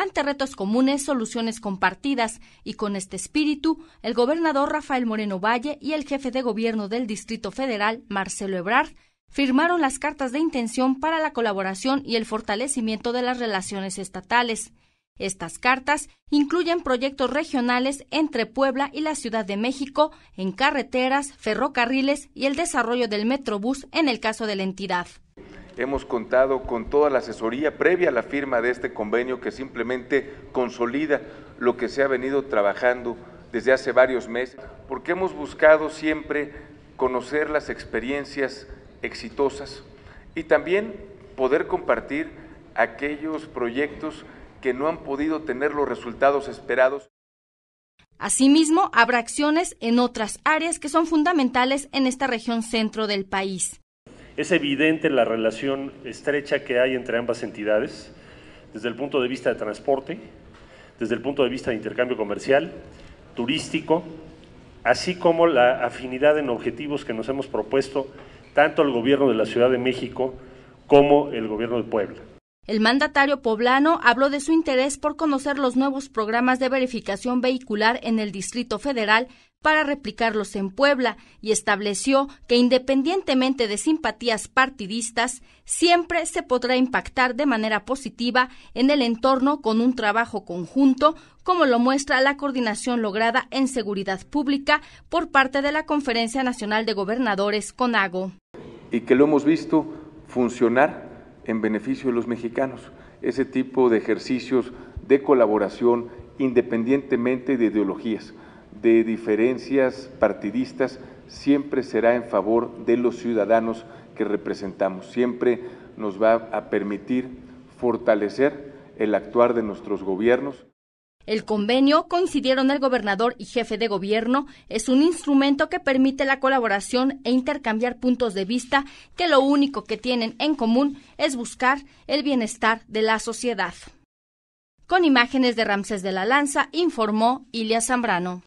ante retos comunes, soluciones compartidas, y con este espíritu, el gobernador Rafael Moreno Valle y el jefe de gobierno del Distrito Federal, Marcelo Ebrard, firmaron las cartas de intención para la colaboración y el fortalecimiento de las relaciones estatales. Estas cartas incluyen proyectos regionales entre Puebla y la Ciudad de México en carreteras, ferrocarriles y el desarrollo del Metrobús en el caso de la entidad. Hemos contado con toda la asesoría previa a la firma de este convenio que simplemente consolida lo que se ha venido trabajando desde hace varios meses, porque hemos buscado siempre conocer las experiencias exitosas y también poder compartir aquellos proyectos que no han podido tener los resultados esperados. Asimismo, habrá acciones en otras áreas que son fundamentales en esta región centro del país. Es evidente la relación estrecha que hay entre ambas entidades, desde el punto de vista de transporte, desde el punto de vista de intercambio comercial, turístico, así como la afinidad en objetivos que nos hemos propuesto tanto el gobierno de la Ciudad de México como el gobierno de Puebla. El mandatario poblano habló de su interés por conocer los nuevos programas de verificación vehicular en el Distrito Federal para replicarlos en Puebla y estableció que independientemente de simpatías partidistas, siempre se podrá impactar de manera positiva en el entorno con un trabajo conjunto, como lo muestra la coordinación lograda en seguridad pública por parte de la Conferencia Nacional de Gobernadores CONAGO. Y que lo hemos visto funcionar en beneficio de los mexicanos. Ese tipo de ejercicios de colaboración independientemente de ideologías, de diferencias partidistas, siempre será en favor de los ciudadanos que representamos. Siempre nos va a permitir fortalecer el actuar de nuestros gobiernos. El convenio, coincidieron el gobernador y jefe de gobierno, es un instrumento que permite la colaboración e intercambiar puntos de vista que lo único que tienen en común es buscar el bienestar de la sociedad. Con imágenes de Ramsés de la Lanza, informó Ilia Zambrano.